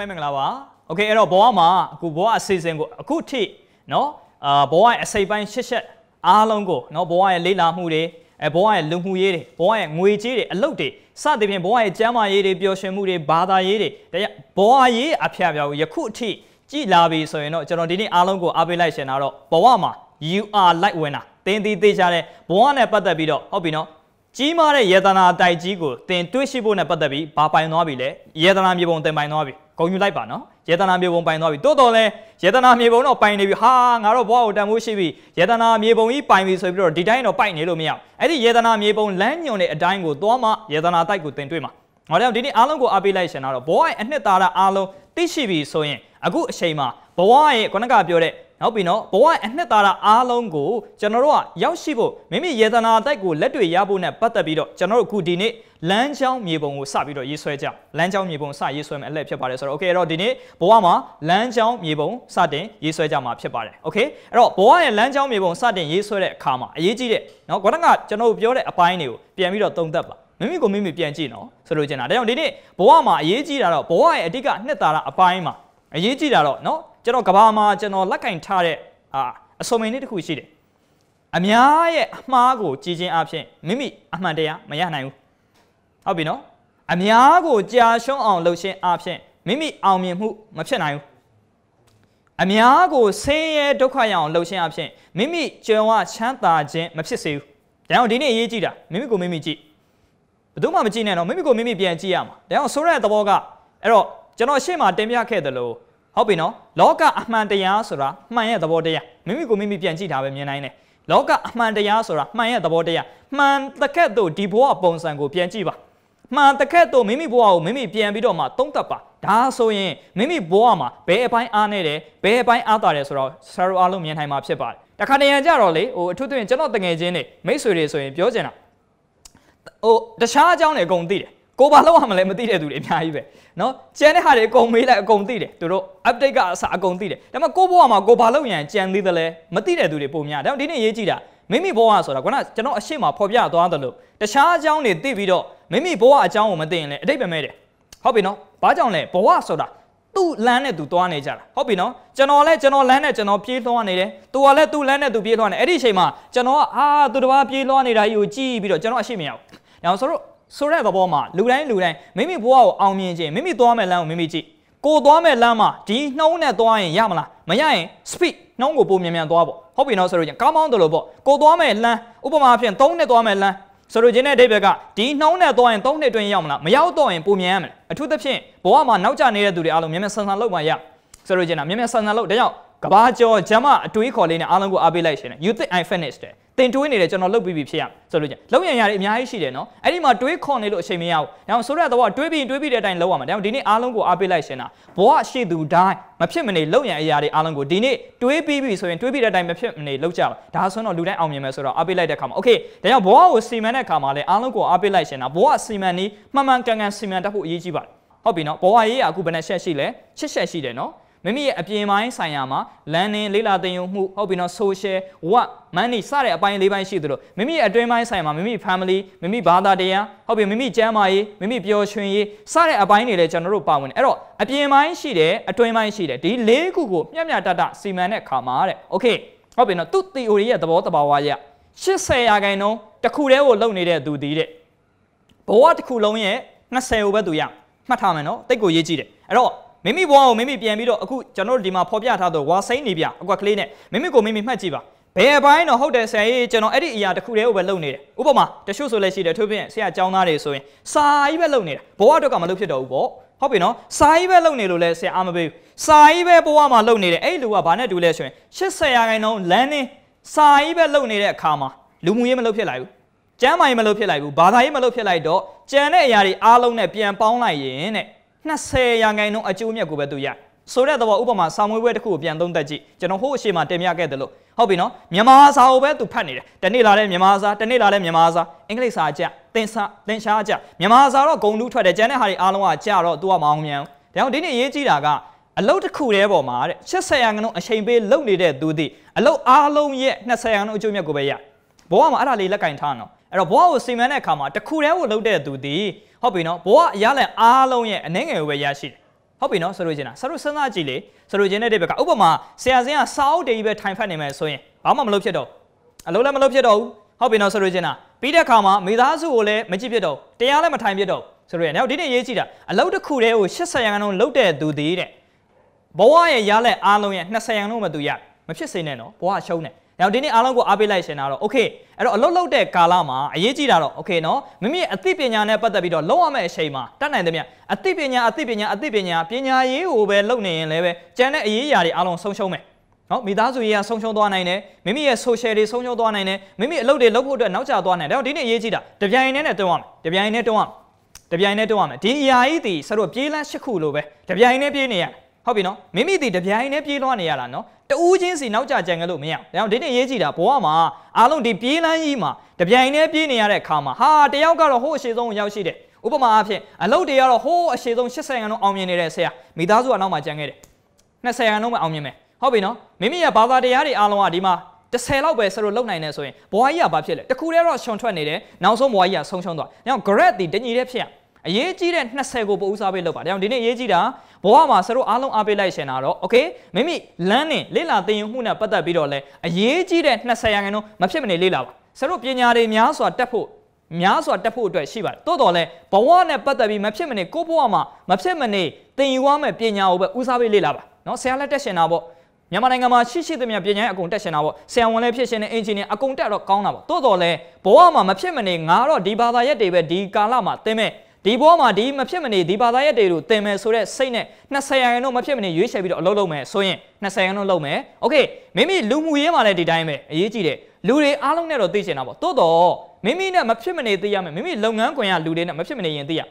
ပဲမင်္ဂလာပါโอเคအဲ့တော့ဘောကမှာအခုဘောကအစီအစဉ်ကိုအခုထိเนาะအာဘောကရဲ့အစိပ်ပိုင်းရှစ်ရှက်အားလုံးကိုเนาะဘောကရဲ့လေ့လာမှုတွေအဲဘောကရဲ့လူမှုရေးတွေဘောကရဲ့ငွေကြေးတွေအလုပ်တွေစသဖြင့်ဘောကရဲ့ကျန်းမာရေးတွေပျော်ရွှင်မှုတွေဘာသာရေးတွေတရားဘောကရေးအဖျားပြောက်ယခုအထိကြည်လာပြီဆိုရင်တော့ကျွန်တော်ဒီနေ့အားလုံးကိုအားပေးလိုက်ရှင်တာတော့ဘောကမှာ you are light winner တင်းသေးသေးချာတဲ့ဘောကနဲ့ပတ်သက်ပြီးတော့ဟုတ်ပြီเนาะကြီးမားတဲ့ယေသနာတိုက်ကြီးကိုတင်တွေးရှိဖို့နဲ့ပတ်သက်ပြီးဘာပိုင်သွားပြီလဲယေသနာမြေပုံတင်ပိုင်သွားပြီဂုံယူလိုက်ပါနော်ယေတနာမြေပုံပိုင်သွားပြီတိုးတော်လဲယေတနာမြေပုံတော့ပိုင်နေပြီဟာငါတော့ဘွားကိုတန်ဖိုးရှိပြီယေတနာမြေပုံကြီးပိုင်ပြီဆိုပြီးတော့ဒီတိုင်းတော့ပိုက်နေလို့မရအဲ့ဒီယေတနာမြေပုံလမ်းညွန်တဲ့အတိုင်းကိုသွားမှယေတနာတိုက်ကိုတင်တွေ့မှာဟောတယ်ဒီနေ့အားလုံးကိုအားပေးလိုက်ရှင်တော့ဘွားရဲ့အနှစ်သာရအားလုံးသိရှိပြီဆိုရင်အခုအချိန်မှာဘွားရဲ့ခုနကပြောတဲ့နောက်ပြီးတော့ဘဝအနှစ်သာရအားလုံးကိုကျွန်တော်တို့ကရောက်ရှိဖို့မိမိယေသနာအတိုက်ကိုလက်တွေ့ရဖို့နဲ့ပတ်သက်ပြီးတော့ကျွန်တော်တို့အခုဒီနေ့လမ်းကြောင်းမြေပုံကိုစပြီးတော့ရေးဆွဲကြလမ်းကြောင်းမြေပုံစရေးဆွဲမယ်အလက်ဖြစ်ပါတယ်ဆိုတော့โอเคအဲ့တော့ဒီနေ့ဘဝမှာလမ်းကြောင်းမြေပုံစတင်ရေးဆွဲကြမှာဖြစ်ပါတယ်โอเคအဲ့တော့ဘဝရဲ့လမ်းကြောင်းမြေပုံစတင်ရေးဆွဲတဲ့အခါမှာအရေးကြီးတဲ့เนาะခေါင်းကကျွန်တော်တို့ပြောတဲ့အပိုင်းတွေကိုပြန်ပြီးတော့သုံးသပ်ပါမိမိကိုမိမိပြန်ကြည့်နော်ဆိုလိုချင်တာဒါကြောင့်ဒီနေ့ဘဝမှာအရေးကြီးတာတော့ဘဝရဲ့အတိတ်ကနှစ်သာရအပိုင်းမှာအရေးကြီးတာတော့နော်ကျွန်တော်ကဘာမှာကျွန်တော်လက်ကင်ထားတဲ့အာအစုံမင်းလေးတစ်ခုရှိတယ်အများရဲ့အမှားကိုကြည်ချင်းအဖြစ်မိမိအမှန်တရားမရနိုင်ဘူးဟုတ်ပြီနော်အများကိုကြာရှုံးအောင်လှုပ်ရှင်းအဖြစ်မိမိအောင်မြင်မှုမဖြစ်နိုင်ဘူးအများကိုဆင်းရဲဒုက္ခရအောင်လှုပ်ရှင်းအဖြစ်မိမိကြွယ်ဝချမ်းသာခြင်းမဖြစ်စေဘူးဒါကြောင့်ဒီနေ့အရေးကြီးတာမိမိကိုမိမိကြည့်ဘယ်သူမှမကြည့်နဲ့တော့မိမိကိုမိမိပြန်ကြည့်ရမှာဒါကြောင့်ဆိုရတဲ့သဘောကအဲ့တော့ကျွန်တော်ရှေ့မှာတင်ပြခဲ့သလိုဟုတ်ပြီနော်လောကအမှန်တရားဆိုတာမှန်ရဲ့သဘောတရားမိမိကိုမိမိပြန်ကြည့်တာပဲမြင်နိုင်တယ်လောကအမှန်တရားဆိုတာမှန်ရဲ့သဘောတရားမှန်တကက်တို့ဒီဘဝပုံစံကိုပြန်ကြည့်ပါမှန်တကက်တို့မိမိဘဝကိုမိမိပြန်ပြီးတော့မှသုံးသပ်ပါဒါဆိုရင်မိမိဘဝမှာဘယ်အပိုင်းအားနေတယ်ဘယ်အပိုင်းအားတာတယ်ဆိုတော့ဆရာတို့အားလုံးမြင်နိုင်မှာဖြစ်ပါတယ်တခါတရံကြတော့လေဟိုအထူးသဖြင့်ကျွန်တော်တငယ်ချင်းတွေမိတ်ဆွေတွေဆိုရင်ပြောချင်တာဟိုတခြားအကြောင်းတွေအကုန်သိတယ်ကိုဘာလောက်ရမလဲမသိတဲ့သူတွေအများကြီးပဲเนาะကြံတဲ့ဟာတွေအကုန်မေးလိုက်အကုန်သိတယ်သူတို့ update ကအစအကုန်သိတယ်ဒါပေမဲ့ကိုဘဝမှာကိုဘာလောက်ရန်ကြံသေးတယ်လဲမသိတဲ့သူတွေပုံများဒါပေမဲ့ဒီနေ့ရေးကြည့်တာမိမိဘဝဆိုတာကွနာကျွန်တော်အရှိမဖော်ပြသွားသလိုတခြားအကြောင်းတွေသိပြီးတော့မိမိဘဝအကြောင်းကိုမသိရင်လည်းအတိတ်ပဲမဲ့တယ်ဟုတ်ပြီနော်ဘာကြောင့်လဲဘဝဆိုတာသူ့လမ်းနဲ့သူသွားနေကြတာဟုတ်ပြီနော်ကျွန်တော်လည်းကျွန်တော်လမ်းနဲ့ကျွန်တော်ပြေးလွှားနေတယ်သူကလည်းသူ့လမ်းနဲ့သူပြေးလွှားနေအဲ့ဒီအချိန်မှာကျွန်တော်ကအာသူတစ်ပါးပြေးလွှားနေတာကြီးကိုကြည့်ပြီးတော့ကျွန်တော်အရှိမရဘူးဒါဆိုတော့ဆိုတဲ့သဘောမှာလူတိုင်းလူတိုင်းမိမိဘဝကိုအောင်မြင်ခြင်းမိမိသွားမဲ့လမ်းကိုမိမိကြည့်ကိုသွားမဲ့လမ်းမှာဒီနှုံးနဲ့သွားရင်ရမလားမရရင် speed နှုံးကိုပိုမြန်မြန်သွားပေါ့ဟုတ်ပြီနော်ဆိုလို့ချင်းကောင်းကောင်းတလို့ပေါ့ကိုသွားမဲ့လမ်းဥပမာဖြင့်၃နဲ့သွားမဲ့လမ်းဆိုလိုချင်တဲ့အဓိပ္ပာယ်ကဒီနှောင်းနဲ့သွားရင်၃နှစ်အတွင်းရောက်မလားမရောက်တော့ရင်ပုံမြန်ရမယ်အထူးသဖြင့်ဘဝမှာနောက်ကျနေတဲ့သူတွေအားလုံးမြန်မြန်ဆန်ဆန်လုပ်မှရဆိုလိုချင်တာမြန်မြန်ဆန်ဆန်လုပ်ဒါကြောင့်ကဘာကျော်ဂျမအတွေးခေါ်လေးနဲ့အားလုံးကိုအားပေးလိုက်ရှင်တယ် you think i finished တယ်တင်တွေးနေတယ်ကျွန်တော်လှုပ်ပြီးပြီဖြစ်ရဆိုလို့ကျလှုပ်ရန်ရတယ်အများကြီးရှိတယ်နော်အဲ့ဒီမှာတွေးခွန်နေလို့အချိန်မရဘူးဒါမှဆိုရတော့တွေးပြီးတွေးပြီးတဲ့အတိုင်းလှုပ်ရမှာဒါမှဒီနေ့အားလုံးကိုအားပေးလိုက်ရှင်တာဘဝရှိသူတိုင်းမဖြစ်မနေလှုပ်ရန်အရာတွေအားလုံးကိုဒီနေ့တွေးပြီးပြီဆိုရင်တွေးပြီးတဲ့အတိုင်းမဖြစ်မနေလှုပ်ကြပါဒါဆိုတော့လူတိုင်းအောင်မြင်မယ်ဆိုတော့အားပေးလိုက်တဲ့အခါမှာโอเคဒါကြောင့်ဘဝကိုစီမံတဲ့အခါမှာလည်းအားလုံးကိုအားပေးလိုက်ရှင်တာဘဝစီမံနေမှန်မှန်ကန်ကန်စီမံတတ်ဖို့အရေးကြီးပါတယ်ဟုတ်ပြီနော်ဘဝရေးရအခုဘယ်နဲ့ဆက်ရှိလဲချစ်ဆက်ရှိတယ်နော်မိမိရဲ့အပြင်ပိုင်းဆိုင်ရာမှာ learning လေ့လာသင်ယူမှုဟုတ်ပြီနော် social work money စတဲ့အပိုင်းလေးပိုင်းရှိသလိုမိမိရဲ့အတွင်းပိုင်းဆိုင်မှာမိမိ family မိမိဘာသာတရားဟုတ်ပြီမိမိကျမ်းမာရေးမိမိပျော်ရွှင်ရေးစတဲ့အပိုင်းတွေလည်းကျွန်တော်တို့ပါဝင်တယ်အဲ့တော့အပြင်ပိုင်းရှိတယ်အတွင်းပိုင်းရှိတယ်ဒီလေးခုကိုမျှမျှတတစီမံတဲ့အခါမှာတဲ့ okay ဟုတ်ပြီနော်သူ theory ရဲ့သဘောတဘာဝရ80ရာခိုင်နှုန်းတစ်ခုတည်းကိုလုပ်နေတဲ့သူဒီတဲ့ဘဝတစ်ခုလုံးရဲ့20ကိုပဲသူရမှတ်ထားမယ်နော်တိတ်ကိုရေးကြည့်တယ်အဲ့တော့မိမိဘဝကိုမိမိပြန်ပြီးတော့အခုကျွန်တော်တို့ဒီမှာဖော်ပြထားသောဝါစိန်နေပြအကွက်ကလေးနဲ့မိမိကိုမိမိမှတ်ကြည့်ပါဘယ်အပိုင်းတော့ဟုတ်တယ်ဆရာကြီးကျွန်တော်အဲ့ဒီအရာတစ်ခုတည်းကိုပဲလုပ်နေတယ်ဥပမာတချို့ဆိုလည်းရှိတယ်ထို့ပြင်ဆရာကျောင်းသားတွေဆိုရင်စာကြီးပဲလုပ်နေတာဘဝတော့ကမလုပ်ဖြစ်တော့ဘူးပေါ့ဟုတ်ပြီနော်စာကြီးပဲလုပ်နေလို့လဲဆရာအာမပေးစာကြီးပဲဘဝမှာလုပ်နေတယ်အဲ့ဒီလူကဘာနဲ့တူလဲဆိုရင်80ရာခိုင်နှုန်းလမ်းနေစာကြီးပဲလုပ်နေတဲ့အခါမှာလူမှုရေးမလုပ်ဖြစ်လိုက်ဘူးကျမ်းမာရေးမလုပ်ဖြစ်လိုက်ဘူးဘာသာရေးမလုပ်ဖြစ်လိုက်တော့ကြံတဲ့အရာတွေအားလုံးနဲ့ပြန်ပေါင်းလိုက်ရင်တဲ့20ရာခိုင်နှုန်းအကျိုးအမြတ်ကိုပဲသူရဆိုတဲ့သဘောဥပမာစာမွေးပွဲတစ်ခုကိုပြန်သုံးသပ်ကြည့်ကျွန်တော်ဟိုအရှိမတင်ပြခဲ့တယ်လို့ဟုတ်ပြီနော်မြန်မာစာကိုပဲသူဖတ်နေတယ်တနေ့လာတဲ့မြန်မာစာတနေ့လာတဲ့မြန်မာစာအင်္ဂလိပ်စာအကျသင်စာသင်ရှားအကျမြန်မာစာတော့ဂုံတူးထွက်တယ်ကျန်တဲ့ဟာတွေအားလုံးကကျတော့သူကမအောင်မြန်ဘူးဒါကြောင့်ဒီနေ့အရေးကြီးတာကအလုတ်တစ်ခုတည်းပေါ်မှာတဲ့80ရာခိုင်နှုန်းအချိန်ပေးလုပ်နေတဲ့သူသည်အလုတ်အားလုံးရဲ့20ရာခိုင်နှုန်းအကျိုးမြတ်ကိုပဲရဘဝမှာအဲ့ဒါလေးလက်ကင်ထားနော်အဲ့တော့ဘဝကိုစီမံတဲ့အခါမှာတစ်ခုတည်းကိုလုပ်တဲ့သူသည်ဟုတ်ပြီနော်ဘဝအရလန်အားလုံးရဲ့အနေငယ်ကိုပဲရရှိတယ်ဟုတ်ပြီနော်ဆိုလိုချင်တာဆရာတို့စဉ်းစားကြည့်လေဆိုလိုချင်တဲ့တဲ့ဘက်ကဥပမာဆရာစင်းကစာအုပ်တွေကြီးပဲထိုင်ဖက်နေမယ်ဆိုရင်ဘာမှမလုပ်ဖြစ်တော့အလုပ်လည်းမလုပ်ဖြစ်တော့ဘူးဟုတ်ပြီနော်ဆိုလိုချင်တာပြီးတဲ့အခါမှာမိသားစုကိုလည်းမကြည့်ဖြစ်တော့တရားလည်းမထိုင်ဖြစ်တော့ဆိုလိုရနောက်ဒီနေ့ရေးကြည့်တာအလုပ်တစ်ခုတည်းကို80ရာခိုင်နှုန်းလုပ်တဲ့သူတည်းတဲ့ဘဝရဲ့ရလက်အားလုံးရဲ့20ရာခိုင်နှုန်းမှသူရမဖြစ်စေနဲ့နော်ဘဝရှုံးတယ်။နောက်ဒီနေ့အားလုံးကိုအားပေးလိုက်ရှင်တာတော့ okay အဲ့တော့အလုပ်လုပ်တဲ့ကာလမှာအရေးကြီးတာတော့ okay နော်မိမိအသိပညာနဲ့ပတ်သက်ပြီးတော့လုံးဝမဲ့အချိန်မှာတတ်နိုင်သမျှအသိပညာအသိပညာအသိပညာပညာရေးကိုပဲလုပ်နေရင်လည်းပဲကျန်တဲ့အရေးအရာတွေအားလုံးဆုံးရှုံးမယ်နော်မိသားစုရေးကဆုံးရှုံးသွားနိုင်တယ်မိမိရဲ့ social တွေဆုံးရှုံးသွားနိုင်တယ်မိမိအလုပ်တွေလုပ်ဖို့အတွက်နောက်ကျသွားနိုင်တယ်ဒါကြောင့်ဒီနေ့အရေးကြီးတာတပြိုင်တည်းနဲ့တွန်းရမယ်တပြိုင်တည်းတွန်းရမယ်တပြိုင်တည်းတွန်းရမယ်ဒီအရာကြီးဒီဆရာတို့ပြေးလန်း၈ခုလိုပဲတပြိုင်တည်းပြေးနေရတယ်ဟုတ်ပြီနော်မိမိဒီတပြိုင်နဲ့ပြေးလွှားနေရတာနော်တူးချင်းစီနောက်ကြကြံကလို့မရအောင်ဒါကြောင့်ဒိတ်နဲ့ရေးကြည့်တာဘဝမှာအားလုံးဒီပြေးလန်းကြီးမှာတပြိုင်နဲ့ပြေးနေရတဲ့အခါမှာဟာတယောက်ကတော့ဟိုးအရှိဆုံးရောက်ရှိတယ်ဥပမာအားဖြင့်အလုပ်တွေကတော့ဟိုးအရှိဆုံး80ရန်လုံးအောင်မြင်နေတဲ့ဆရာမိသားစုကနောက်မှာကြံခဲ့တယ်20ရန်လုံးပဲအောင်မြင်မယ်ဟုတ်ပြီနော်မိမိရဲ့ဘာသာတရားတွေအားလုံးကဒီမှာ10လောက်ပဲဆလို့လုံနိုင်နေဆိုရင်ဘွားကြီးကဘာဖြစ်လဲတခုတည်းတော့ရှုံထွက်နေတယ်နောက်ဆုံးဘွားကြီးကဆုံးရှုံးသွား။ညောင် grade တီတညီတဲ့ဖြစ်ရအရေးကြီးတဲ့20ကိုပို့ဦးစားပေးလုပ်ပါဒါကြောင့်ဒီနေ့အရေးကြီးတာဘဝမှာဆရာတို့အားလုံးအားပေးလိုက်ရှင်တာတော့ okay မိမိလမ်းနဲ့လေ့လာသင်ယူမှုနဲ့ပတ်သက်ပြီးတော့လဲအရေးကြီးတဲ့20ရာခိုင်နှုန်းမဖြစ်မနေလေ့လာပါဆရာတို့ပညာတွေများစွာတက်ဖို့များစွာတက်ဖို့အတွက်ရှိပါတယ်တိုးတော်လဲဘဝနဲ့ပတ်သက်ပြီးမဖြစ်မနေကိုယ့်ဘဝမှာမဖြစ်မနေသင်ယူရမယ့်ပညာကိုပဲဦးစားပေးလေ့လာပါနော်ဆရာလက်တက်ရှင်တာပေါ့မြန်မာနိုင်ငံမှာရှိရှိသမျှပညာရေးအကုန်တက်ရှင်တာပေါ့ဆရာဝန်လည်းဖြစ်ရှင်တယ်အင်ဂျင်နီယာအကုန်တက်တော့ကောင်းတာပေါ့တိုးတော်လဲဘဝမှာမဖြစ်မနေငါတော့ဒီဘာသာရက်တွေပဲဒီကာလမှာသင်မဲ့ဒီဘောမှာဒီမဖြစ်မနေဒီဘာသာရပ်တွေကိုသင်မယ်ဆိုတဲ့စိတ်နဲ့20ရာခိုင်နှုန်းမဖြစ်မနေရွေးချယ်ပြီးတော့အလုပ်လုပ်မယ်ဆိုရင်20ရာခိုင်နှုန်းလုပ်မယ်โอเคမိမိလူမှုရေးမှာလည်းဒီတိုင်းပဲအရေးကြီးတယ်လူတွေအားလုံးနဲ့တော့သိချင်တာပေါ့တိုးတော့မိမိနဲ့မဖြစ်မနေသိရမယ်မိမိလုပ်ငန်းခွင်ကလူတွေနဲ့မဖြစ်မနေရင်သိရ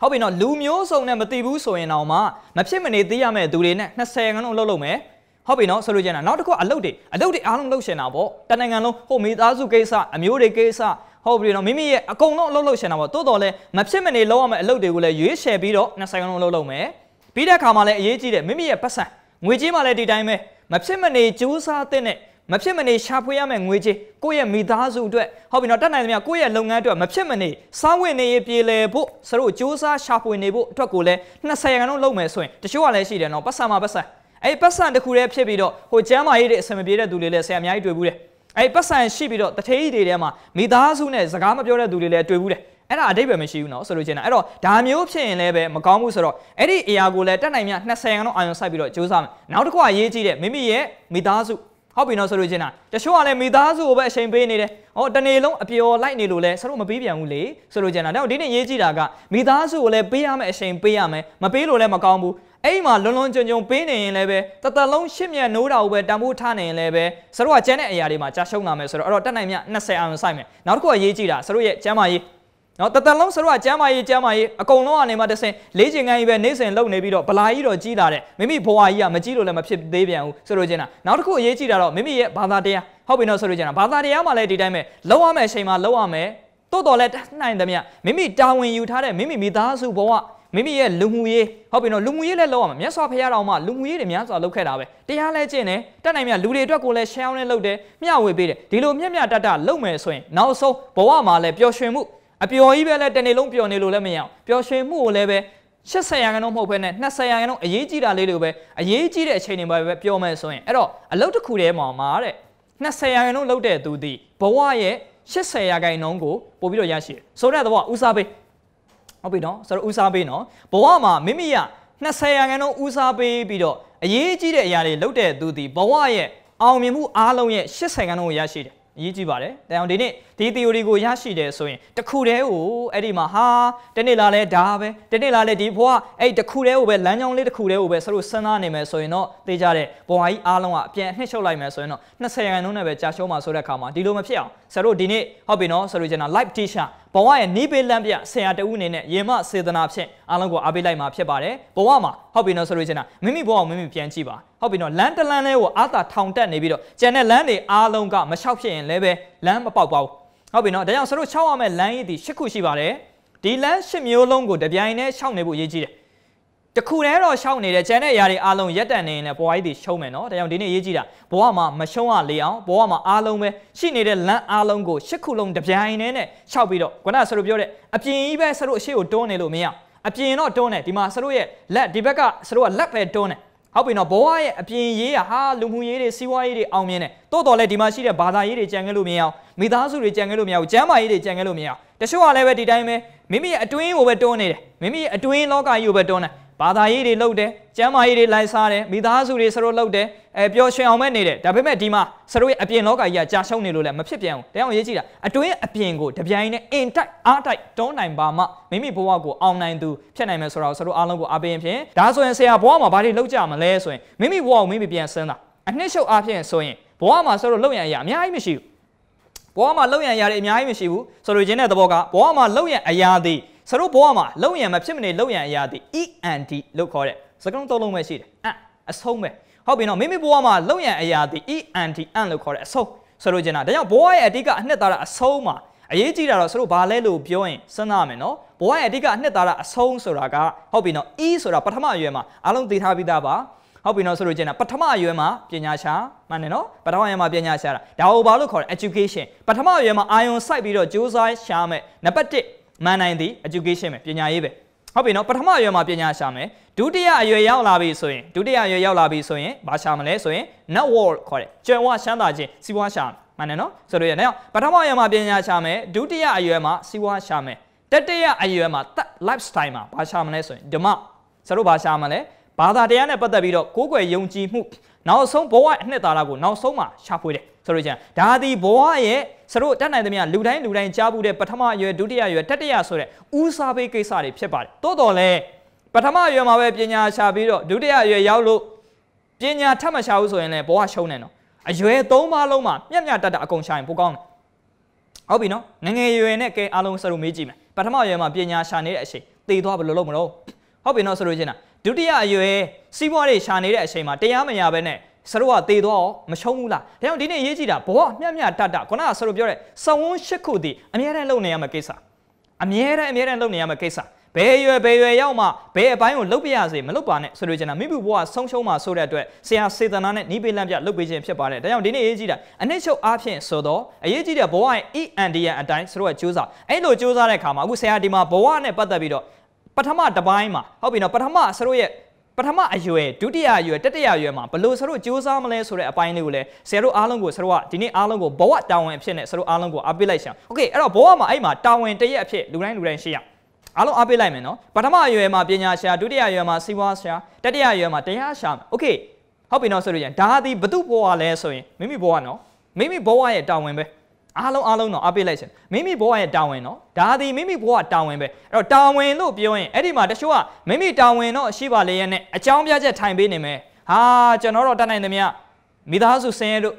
ဟုတ်ပြီနော်လူမျိုးစုံနဲ့မသိဘူးဆိုရင်တော့မှမဖြစ်မနေသိရမယ့်သူတွေနဲ့20ခန်းလုံးလှုပ်လို့မယ်ဟုတ်ပြီနော်ဆိုလိုချင်တာနောက်တစ်ခုအလုပ်တွေအလုပ်တွေအားလုံးလှုပ်ရှင်တာပေါ့တနိုင်ငံလုံးဟိုမိသားစုကိစ္စအမျိုးတွေကိစ္စဟုတ်ပြီနော်မိမိရဲ့အကုန်လုံးအလုပ်လုပ်ရှင်တာပေါ့တိုးတော်လဲမဖြစ်မနေလုပ်ရမယ့်အလုပ်တွေကိုလည်းရွေးချယ်ပြီးတော့နှစ်ဆိုင်လုံးလုပ်လုပ်မယ်ပြီးတဲ့အခါမှာလည်းအရေးကြီးတယ်မိမိရဲ့ပတ်စံငွေကြေးမှလည်းဒီတိုင်းပဲမဖြစ်မနေကြိုးစားတဲ့နဲ့မဖြစ်မနေရှာဖွေရမယ့်ငွေကြေးကိုယ့်ရဲ့မိသားစုအတွက်ဟုတ်ပြီနော်တတ်နိုင်သမျှကိုယ့်ရဲ့လုပ်ငန်းအတွက်မဖြစ်မနေစားဝတ်နေရေးပြေလည်ဖို့စတို့စူးစမ်းရှာဖွေနေဖို့အတွက်ကိုလည်း20ရာခိုင်နှုန်းလုပ်မယ်ဆိုရင်တချို့ကလည်းရှိတယ်နော်ပတ်စံမှာပတ်စံအဲ့ပတ်စံတစ်ခုတည်းဖြစ်ပြီးတော့ဟိုကျမ်းမာရေးတဲ့အဆင်မပြေတဲ့သူတွေလည်းဆရာအများကြီးတွေ့ဘူးတယ်အဲ့ပတ်စံရှိပြီးတော့တထေးကြီးတွေထဲမှာမိသားစုနဲ့စကားမပြောတဲ့သူတွေလည်းတွေ့ဘူးတယ်အဲ့ဒါအတိတ်ပဲမရှိဘူးเนาะဆိုလို့ချင်းတာအဲ့တော့ဒါမျိုးဖြစ်ရင်လည်းပဲမကောင်းဘူးဆိုတော့အဲ့ဒီအရာကိုလည်းတက်နိုင်မြ20ရန်တော့အာရုံစိုက်ပြီးတော့ကြိုးစားမယ်နောက်တစ်ခုအရေးကြီးတဲ့မိမိရဲ့မိသားစုဟုတ်ပြီနော်ဆိုလို့ချင်းတာတချို့ကလည်းမိသားစုကိုပဲအချိန်ပေးနေတယ်။ဟောတနေ့လုံးအပျော်လိုက်နေလို့လဲဆရာတို့မပေးပြန်ဘူးလေဆိုလို့ချင်းတာ။ဒါတော့ဒီနေ့ရေးကြည့်တာကမိသားစုကိုလည်းပေးရမယ်အချိန်ပေးရမယ်မပေးလို့လည်းမကောင်းဘူးအဲ့မှာလွန်လွန်ကြုံကြုံပေးနေရင်လည်းပဲတသက်လုံးရှစ်မြတ်နိုးတာကိုပဲတန်ဖိုးထားနေရင်လည်းပဲဆရာကကျန်တဲ့အရာတွေမှာကြာရှုံးလာမယ်ဆိုတော့အဲ့တော့တက်နိုင်မြ20အောင်စိုက်မယ်နောက်တစ်ခုအရေးကြီးတာဆရာရဲ့ကျမ်းမာရေးနော်တသက်လုံးဆရာကကျမ်းမာရေးကျမ်းမာရေးအကုန်လုံးအနေမှာတစ်ဆင့်လေးချိန်ခန်းကြီးပဲနေ့စဉ်လုပ်နေပြီးတော့ဗလာကြီးတော့ကြီးလာတဲ့မိမိဘဝကြီးကမကြီးလို့လည်းမဖြစ်သေးပြန်ဘူးဆိုလိုချင်တာနောက်တစ်ခုအရေးကြီးတာတော့မိမိရဲ့ဘာသာတရားဟုတ်ပြီနော်ဆိုလိုချင်တာဘာသာတရားမှလည်းဒီတိုင်းပဲလောက်ရမယ့်အချိန်မှာလောက်ရမယ်တိုးတော်လည်းနိုင်သမျှမိမိတာဝန်ယူထားတဲ့မိမိမိသားစုဘဝမိမိရဲ့လူမှုရေးဟုတ်ပြီနော်လူမှုရေးလည်းလောက်ရမှာမြတ်စွာဘုရားတော်မှာလူမှုရေးတွေများစွာလုပ်ခဲ့တာပဲတရားလဲကျင့်တယ်တက်နိုင်မြလူတွေအတွက်ကိုလည်းရှောင်းလဲလုပ်တယ်မျှဝေပေးတယ်ဒီလိုမျက်မျှတတလုပ်မယ်ဆိုရင်နောက်ဆုံးဘဝမှာလည်းပျော်ရွှင်မှုအပျော်ကြီးပဲလဲတနေ့လုံးပျော်နေလို့လည်းမရအောင်ပျော်ရွှင်မှုကိုလည်းပဲ80ရာခိုင်နှုန်းမဟုတ်ဘဲနဲ့20ရာခိုင်နှုန်းအရေးကြီးတာလေးတွေကိုပဲအရေးကြီးတဲ့အချိန်တွေမှာပဲပြောမယ်ဆိုရင်အဲ့တော့အလုပ်တစ်ခုထဲမှာမှာတဲ့20ရာခိုင်နှုန်းလောက်တဲ့သူသည်ဘဝရဲ့80ရာခိုင်နှုန်းကိုပို့ပြီးတော့ရရှိတယ်ဆိုတဲ့သဘောဥစားပေးဟုတ်ပြီနော်ဆိုတော့ဦးစားပေးနော်ဘဝမှာမိမိရ20ရာခိုင်နှုန်းဦးစားပေးပြီးတော့အရေးကြီးတဲ့အရာတွေလုပ်တဲ့သူဒီဘဝရဲ့အောင်မြင်မှုအားလုံးရဲ့80ရာခိုင်နှုန်းကိုရရှိတယ်အရေးကြီးပါတယ်ဒါကြောင့်ဒီနေ့ဒီ theory ကိုရရှိတယ်ဆိုရင် တခုတည်းကိုအဲ့ဒီမှာဟာတနေ့လာလဲဒါပဲတနေ့လာလဲဒီဘဝအဲ့တခုတည်းကိုပဲလမ်းကြောင်းလေးတခုတည်းကိုပဲဆလို့စဉ်းစားနေမယ်ဆိုရင်တော့သိကြတဲ့ဘဝကြီးအားလုံးကအပြန်အနှစ်ချုပ်လိုက်မယ်ဆိုရင်တော့20ရာနှုန်းနဲ့ပဲကြာရှုံးမှာဆိုတဲ့အခါမှာဒီလိုမဖြစ်အောင်ဆလို့ဒီနေ့ဟုတ်ပြီနော်ဆလို့ကျွန်တော် live teacher ဘဝရဲ့နိဗ္ဗာန်လမ်းပြဆရာတဦးအနေနဲ့ရင်မစေတနာဖြင့်အားလုံးကိုအားပေးလိုက်မှာဖြစ်ပါတယ်ဘဝမှာဟုတ်ပြီနော်ဆိုလို့ကျွန်တော်မိမိဘဝကိုမိမိပြန်ကြည့်ပါဟုတ်ပြီနော်လမ်းတလန်းလေးကိုအာသာထောင်တက်နေပြီးတော့ကျန်တဲ့လမ်းတွေအားလုံးကမလျှောက်ဖြစ်ရင်လည်းပဲလမ်းမပေါက်ပါဘူးဟုတ်ပြီနော်ဒါကြောင့်ဆရာတို့ရှောက်ရမယ့်လမ်းရည်ဒီ၈ခုရှိပါတယ်ဒီလမ်း၈မျိုးလုံးကိုတပြိုင်တည်းရှောက်နေဖို့အရေးကြီးတယ်တခုတည်းတော့ရှောက်နေတဲ့ကျန်တဲ့အရာတွေအားလုံးရက်တန်နေရင်လည်းဘဝကြီးတွေရှုံးမယ်နော်ဒါကြောင့်ဒီနေ့အရေးကြီးတာဘဝမှာမရှုံးရလေအောင်ဘဝမှာအားလုံးပဲရှိနေတဲ့လမ်းအားလုံးကို၈ခုလုံးတပြိုင်တည်းနဲ့ရှောက်ပြီးတော့ခုနဆရာတို့ပြောတဲ့အပြင်ကြီးပဲဆရာတို့အရှိကိုတွန်းနေလို့မရအပြင်တော့တွန်းတယ်ဒီမှာဆရာတို့ရဲ့လက်ဒီဘက်ကဆရာတို့ကလက်ပဲတွန်းတယ်ဟုတ်ပြီနော်ဘဝရဲ့အပြင်ရေးရဟာလူမှုရေးတွေစီးပွားရေးတွေအောင်မြင်တယ်တိုးတော်လည်းဒီမှာရှိတဲ့ဘာသာရေးတွေကြံခဲ့လို့မရအောင်မိသားစုတွေကြံခဲ့လို့မရအောင်ကျမ်းမာရေးတွေကြံခဲ့လို့မရအောင်တချို့ကလည်းပဲဒီတိုင်းပဲမိမိရဲ့အတွင်းကိုပဲတွန်းနေတယ်မိမိရဲ့အတွင်းလောကကြီးကိုပဲတွန်းတယ်ဘာသာရေးတွေလုပ်တယ်ကျမ်းမာရေးတွေလိုက်စားတယ်မိသားစုတွေဆရုပ်လုပ်တယ်အဲပျော်ရွှင်အောင်မဲ့နေတယ်ဒါပေမဲ့ဒီမှာဆရုပ်ရဲ့အပြင်လောကကြီးကကြာရှုံးနေလို့လည်းမဖြစ်ပြန်ဘူးတရားဝင်ရေးကြည့်တာအတွင်းအပြင်ကိုတပြိုင်နက်အင်တိုက်အားတိုက်တွန်းနိုင်ပါမှမိမိဘဝကိုအောင်နိုင်သူဖြစ်နိုင်မယ်ဆိုတော့ဆရုပ်အားလုံးကိုအားပေးရင်ဖြင့်ဒါဆိုရင်ဆရာဘဝမှာဘာတွေလုပ်ကြမလဲဆိုရင်မိမိဘဝကိုမိမိပြန်စမ်းတာအနှစ်ရှုပ်အားဖြင့်ဆိုရင်ဘဝမှာဆရုပ်လုပ်ရန်အရာအများကြီးမရှိဘူးဘဝမှာလုပ်ရန်အရာတွေအများကြီးမရှိဘူးဆိုလိုချင်တဲ့သဘောကဘဝမှာလုပ်ရန်အရာတွေစရုပ်ဘဝမှာလုံရံမဖြစ်မနေလုံရံအရာသည် END လို့ခေါ်တဲ့စကားလုံးသုံးလုံးပဲရှိတယ်အန်အဆုံးပဲဟုတ်ပြီနော်မိမိဘဝမှာလုံရံအရာသည် END အန်လို့ခေါ်တဲ့အဆုံးဆိုလိုချင်တာဒါကြောင့်ဘဝရဲ့အတိတ်ကအနှစ်သာရအဆုံးမှာအရေးကြီးတာတော့စရုပ်ဘာလဲလို့ပြောရင်စဉ်းစားမယ်နော်ဘဝရဲ့အတိတ်ကအနှစ်သာရအဆုံးဆိုတာကဟုတ်ပြီနော် E ဆိုတာပထမအရွယ်မှာအလုံးသိထားပြီးသားပါဟုတ်ပြီနော်ဆိုလိုချင်တာပထမအရွယ်မှာပညာရှာမှန်တယ်နော်ပထမအရွယ်မှာပညာရှာတာဒါဟိုဘာလို့ခေါ်လဲ education ပထမအရွယ်မှာအာယုံစိုက်ပြီးတော့ကြိုးစားရှာမယ်နံပါတ်1မှန်နိုင်သည် education ပဲပညာရေးပဲဟုတ်ပြီနော်ပထမအရွယ်မှာပညာရှာမယ်ဒုတိယအရွယ်ရောက်လာပြီဆိုရင်ဒုတိယအရွယ်ရောက်လာပြီဆိုရင်ဘာရှာမလဲဆိုရင် network ခေါ်တယ်ကျွယ်ဝရှမ်းသာခြင်းစီးပွားရှာမှန်တယ်နော်ဆိုလို့ရနောက်ပထမအရွယ်မှာပညာရှာမယ်ဒုတိယအရွယ်မှာစီးပွားရှာမယ်တတိယအရွယ်မှာ lifestyle မှာဘာရှာမလဲဆိုရင်ဓမ္မဆရာတို့ဘာရှာမလဲဘာသာတရားနဲ့ပတ်သက်ပြီးတော့ကိုးကွယ်ယုံကြည်မှုနောက်ဆုံးဘဝအနှစ်သာရကိုနောက်ဆုံးမှာရှာဖွေတယ်ဆိုလို့ကျန်ဒါသည်ဘဝရဲ့စတို့တက်နိုင်သမျှလူတိုင်းလူတိုင်းကြားဘူးတဲ့ပထမရွယ်ဒုတိယရွယ်တတိယဆိုတဲ့ဦးစားပေးကိစ္စတွေဖြစ်ပါတယ်တိုးတော်လည်းပထမရွယ်မှာပဲပညာရှာပြီးတော့ဒုတိယရွယ်ရောက်လို့ပညာထပ်မရှာဘူးဆိုရင်လည်းဘဝရှုံးနေတော့အရွယ်၃ပါးလုံးမှာမျက်မျှတတအကုန်ရှာရင်ပိုကောင်းတယ်ဟုတ်ပြီနော်ငငယ်ရွယ်နဲ့ကဲအားလုံးစတို့မေးကြည့်မယ်ပထမရွယ်မှာပညာရှာနေတဲ့အချိန်သေသွားဘယ်လိုလုပ်မလို့ဟုတ်ပြီနော်ဆိုလို့ချင်းတာဒုတိယအရွယ်စီးပွားတွေရှာနေတဲ့အချိန်မှာတရားမရဘဲနဲ့ဆရုကတေတော့မချုံဘူးလားဒါကြောင့်ဒီနေ့ရေးကြည့်တာဘောအမျက်မျှတတခုနကဆရုပြောတဲ့စဝန်း၈ခုတည်းအများတန်းလုပ်နေရမယ့်ကိစ္စအများတန်းအများတန်းလုပ်နေရမယ့်ကိစ္စဘယ်ရွယ်ဘယ်ရွယ်ရောက်မှဘယ်အပိုင်းကိုလုတ်ပြရစေမလုတ်ပါနဲ့ဆိုလိုချင်တာမိမိဘဝဆုံးရှုံးမှာဆိုတဲ့အတွက်ဆရာစေတနာနဲ့နိဗ္ဗာန်ပြလုတ်ပေးခြင်းဖြစ်ပါတယ်ဒါကြောင့်ဒီနေ့အရေးကြီးတာအနှစ်ချုပ်အားဖြင့်ဆိုတော့အရေးကြီးတဲ့ဘဝရဲ့ ENDN အတိုင်းဆိုတော့ကြိုးစားအဲ့လိုကြိုးစားတဲ့အခါမှာအခုဆရာဒီမှာဘဝနဲ့ပတ်သက်ပြီးတော့ပထမတစ်ပိုင်းမှာဟုတ်ပြီနော်ပထမဆရို့ရဲ့ပထမအရွယ်ဒုတိယအရွယ်တတိယအရွယ်မှာဘလို့ဆရို့စ조사မလဲဆိုတဲ့အပိုင်းလေးကိုလည်းဆရာတို့အားလုံးကိုဆရို့ကဒီနေ့အားလုံးကိုဘဝတာဝန်အဖြစ်နဲ့ဆရို့အားလုံးကိုအားပေးလိုက်ရှာโอเคအဲ့တော့ဘဝမှာအဲ့မှာတာဝန်တရက်အဖြစ်လူတိုင်းလူတိုင်းရှိရအားလုံးအားပေးလိုက်မယ်နော်ပထမအရွယ်မှာပညာရှာဒုတိယအရွယ်မှာစီးပွားရှာတတိယအရွယ်မှာတရားရှာโอเคဟုတ်ပြီနော်ဆရို့ရဒါသည်ဘသူဘဝလဲဆိုရင်မိမိဘဝနော်မိမိဘဝရဲ့တာဝန်ပဲအားလုံးအားလုံးတော့အားပေးလိုက်ရှင်မိမိဘဝရဲ့တာဝန်တော့ဒါသည်မိမိဘဝတာဝန်ပဲအဲ့တော့တာဝန်လို့ပြောရင်အဲ့ဒီမှာတချို့ကမိမိတာဝန်တော့ရှိပါလေရဲ့နဲ့အကြောင်းပြချက်ထိုင်ပေးနေမယ်ဟာကျွန်တော်တော့တတ်နိုင်သမျှမိသားစုဆင်းရဲလို့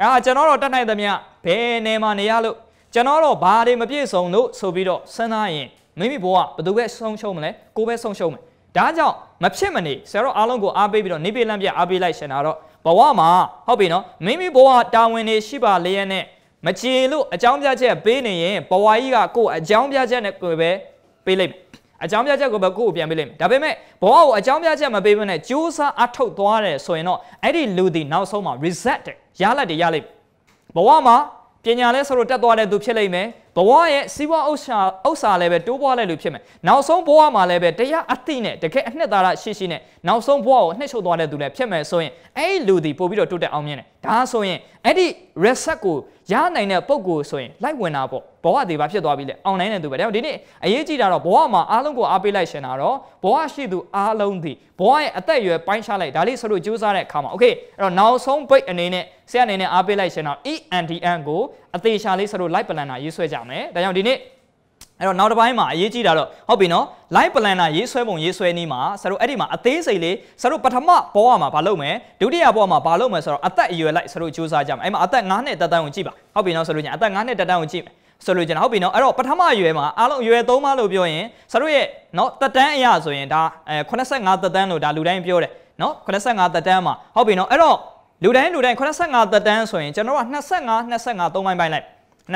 အာကျွန်တော်တော့တတ်နိုင်သမျှဘယ်နေမှာနေရလို့ကျွန်တော်တော့ဘာတွေမပြည့်စုံလို့ဆိုပြီးတော့စဉ်းစားရင်မိမိဘဝဘယ်သူပဲဆုံးရှုံးမလဲကိုပဲဆုံးရှုံးမယ်ဒါကြောင့်မဖြစ်မနေဆရာတော်အားလုံးကိုအားပေးပြီးတော့နေပြည်လမ်းပြအားပေးလိုက်ရှင်တာတော့ဘဝမှာဟုတ်ပြီနော်မိမိဘဝတာဝန်တွေရှိပါလျက်နဲ့မချေလို့အကြောင်းပြချက်ပေးနေရင်ဘဝကြီးကကိုယ်အကြောင်းပြချက်နဲ့ကိုယ်ပဲပေးလိုက်အကြောင်းပြချက်ကိုပဲကိုယ်ကိုပြန်ပေးလိုက်ဒါပေမဲ့ဘဝကိုအကြောင်းပြချက်မပေးဘဲနဲ့ကြိုးစားအထုတ်သွားတယ်ဆိုရင်တော့အဲ့ဒီလူဒီနောက်ဆုံးမှာ reset ရလတ်တွေရလိုက်ဘဝမှာပညာလဲဆိုလို့တက်သွားတဲ့သူဖြစ်လိမ့်မယ်ဘဝရဲ့စီးပွားဥစ္စာဥစ္စာလည်းပဲတိုးပွားလဲလို့ဖြစ်မယ်နောက်ဆုံးဘဝမှာလည်းပဲတရားအသိနဲ့တကယ်အနှစ်သာရရှိရှိနဲ့နောက်ဆုံးဘဝကိုနှိမ့်ချုပ်သွားတဲ့သူလည်းဖြစ်မယ်ဆိုရင်အဲ့ဒီလူဒီပို့ပြီးတော့တိုးတက်အောင်မြင်တယ်ဒါဆိုရင်အဲ့ဒီ reset ကိုရနိုင်တဲ့ပုံကိုဆိုရင်လိုက်ဝင်တာပေါ့ဘဝတွေဘာဖြစ်သွားပြီလဲအောင်နိုင်တဲ့သူပဲဒါကြောင့်ဒီနေ့အရေးကြီးတာတော့ဘဝမှာအားလုံးကိုအားပေးလိုက်ရှင်တာတော့ဘဝရှိသူအားလုံးဒီဘဝရဲ့အသက်အရွယ်ပိုင်းခြားလိုက်ဒါလေးဆိုလို့ကြိုးစားတဲ့အခါမှာโอเคအဲ့တော့နောက်ဆုံးဘိတ်အနေနဲ့ဆရာအနေနဲ့အားပေးလိုက်ရှင်တော့ ENTN ကိုအသေးရှာလေးဆိုတော့ light planner ရေးဆွဲကြမယ်ဒါကြောင့်ဒီနေ့အဲ့တော့နောက်တစ်ပိုင်းမှာအရေးကြီးတာတော့ဟုတ်ပြီနော် live planner ရေးဆွဲပုံရေးဆွဲနည်းမှာဆရာတို့အဲ့ဒီမှာအသေးစိတ်လေးဆရာတို့ပထမဘောမှာမလုပ်မယ်ဒုတိယဘောမှာမလုပ်မယ်ဆိုတော့အသက်အရွယ်လိုက်ဆရာတို့စူးစမ်းကြမယ်အဲ့မှာအသက်9နှစ်တက်တန်းကိုကြည့်ပါဟုတ်ပြီနော်ဆရာတို့ညာအသက်9နှစ်တက်တန်းကိုကြည့်မယ်ဆိုလိုချင်တာဟုတ်ပြီနော်အဲ့တော့ပထမရွယ်မှာအားလုံးရွယ်သုံးပါလို့ပြောရင်ဆရာရဲ့နော်တက်တန်းအရာဆိုရင်ဒါ85တက်တန်းလို့ဒါလူတိုင်းပြောတယ်နော်85တက်တန်းမှာဟုတ်ပြီနော်အဲ့တော့လူတိုင်းလူတိုင်း85သက်တမ်းဆိုရင်ကျွန်တော်က25 25သုံးပိုင်းပိုင်းလိုက်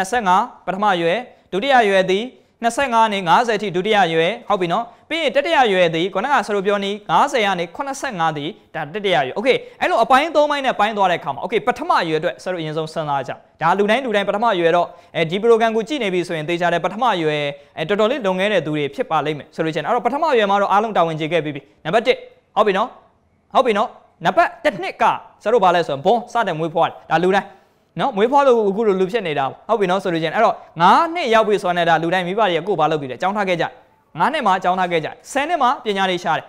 25ပထမရွယ်ဒုတိယရွယ်သည်25နဲ့90အထိဒုတိယရွယ်ဟုတ်ပြီနော်ပြီးရင်တတိယရွယ်သည်ခုနကဆရာပြောနေ90ကနေ85သည်ဒါတတိယရွယ်โอเคအဲ့လိုအပိုင်း၃ပိုင်းနဲ့ပိုင်းသွားတဲ့အခါမှာโอเคပထမရွယ်အတွက်ဆရာအရင်ဆုံးစဉ်းစားကြဒါလူတိုင်းလူတိုင်းပထမရွယ်တော့အဲဒီ program ကိုကြည့်နေပြီဆိုရင်သိကြတယ်ပထမရွယ်အဲတော်တော်လေးလွန်ခဲ့တဲ့သူတွေဖြစ်ပါလိမ့်မယ်ဆိုလို့ချင်းအဲ့တော့ပထမရွယ်မှာတော့အားလုံးတာဝန်ကျေခဲ့ပြီပြီနံပါတ်1ဟုတ်ပြီနော်ဟုတ်ပြီနော်နံပါတ်တစ်နှစ်ကဆရာတို့ဘာလဲဆိုရင်ဘွန်းစတဲ့မွေးဖွားဒါလူတိုင်းနော်မွေးဖွားလို့အခုလိုလူဖြစ်နေတာဟုတ်ပြီနော်ဆိုလို့ချင်းအဲ့တော့9နှစ်ရောက်ပြီဆိုရင်ဒါလူတိုင်းမိဘတွေကကိုယ်ဘာလုပ်ပြီလဲအကြောင်းထားခဲ့ကြ9နှစ်မှာအကြောင်းထားခဲ့ကြ10နှစ်မှာပညာတွေရှာတယ်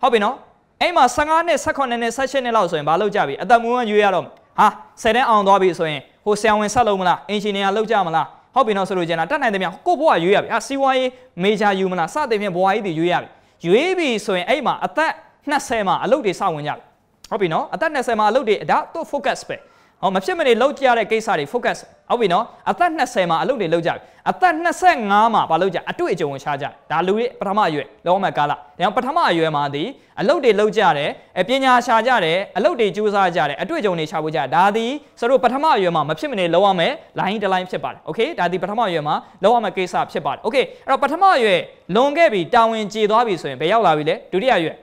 ဟုတ်ပြီနော်အဲ့မှာ15နှစ်18နှစ်18နှစ်လောက်ဆိုရင်ဘာလုပ်ကြပြီအသက်မွေးဝမ်းရွေးရတော့ဟာ10တန်းအောင်သွားပြီဆိုရင်ဟိုဆံဝင်ဆက်လုံးမလားအင်ဂျင်နီယာလောက်ကြမလားဟုတ်ပြီနော်ဆိုလို့ချင်းဒါတတ်နိုင်တယ်မြန်ကိုဘွားရွေးရပြီအာစီဝါရေးမေဂျာယူမလားစသဖြင့်ဘွားကြီးတွေရွေးရပြီရွေးပြီဆိုရင်အဲ့မှာအသက်20မှာအလုပ်တွေစဝင်ကြပြီဟုတ်ပြီနော်အသက်20မှာအလုပ်တွေဒါသူ့ focus ပဲဟောမဖြစ်မနေလုပ်ကြရတဲ့ကိစ္စတွေ focus ဟုတ်ပြီနော်အသက်20မှာအလုပ်တွေလုပ်ကြပြီအသက်25မှာမလုပ်ကြအတွေ့အကြုံဝင်ရှားကြဒါလူတွေပထမအရွယ်လောမကာလဒါပထမအရွယ်မှာဒီအလုပ်တွေလုပ်ကြတယ်အပညာရှာကြတယ်အလုပ်တွေကြိုးစားကြတယ်အတွေ့အကြုံတွေရှာဖို့ကြဒါသည်စတို့ပထမအရွယ်မှာမဖြစ်မနေလုပ်ရမယ် line တစ် line ဖြစ်ပါတယ်โอเคဒါဒီပထမအရွယ်မှာလုပ်ရမယ့်ကိစ္စဖြစ်ပါတယ်โอเคအဲ့တော့ပထမအရွယ်လွန်ခဲ့ပြီတာဝန်ကျေသွားပြီဆိုရင်ဘယ်ရောက်လာပြီလဲဒုတိယအရွယ်